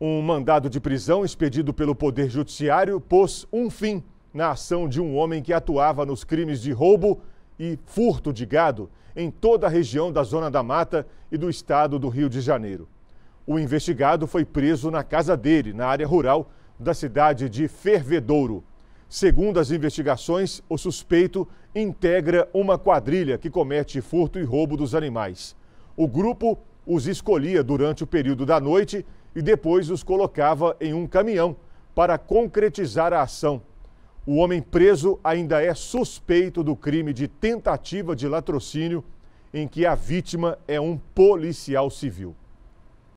Um mandado de prisão expedido pelo Poder Judiciário pôs um fim na ação de um homem que atuava nos crimes de roubo e furto de gado em toda a região da Zona da Mata e do estado do Rio de Janeiro. O investigado foi preso na casa dele, na área rural da cidade de Fervedouro. Segundo as investigações, o suspeito integra uma quadrilha que comete furto e roubo dos animais. O grupo os escolhia durante o período da noite e depois os colocava em um caminhão para concretizar a ação. O homem preso ainda é suspeito do crime de tentativa de latrocínio, em que a vítima é um policial civil.